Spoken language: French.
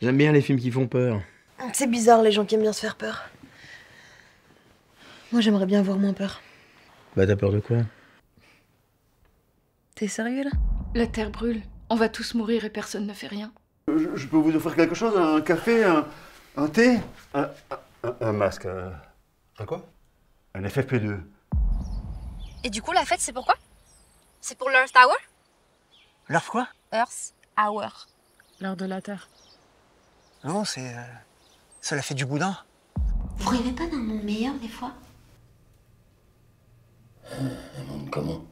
J'aime bien les films qui font peur. C'est bizarre les gens qui aiment bien se faire peur. Moi j'aimerais bien avoir moins peur. Bah t'as peur de quoi T'es sérieux là La terre brûle, on va tous mourir et personne ne fait rien. Je, peux vous offrir quelque chose Un café Un, thé un, masque euh, Un, quoi Un FFP2. Et du coup la fête c'est pour quoi C'est pour l'Earth Hour L'Earth quoi Earth Hour. L'heure de la Terre. Non, c'est. Euh, ça l'a fait du boudin. Vous rêvez pas d'un monde meilleur des fois Un monde comment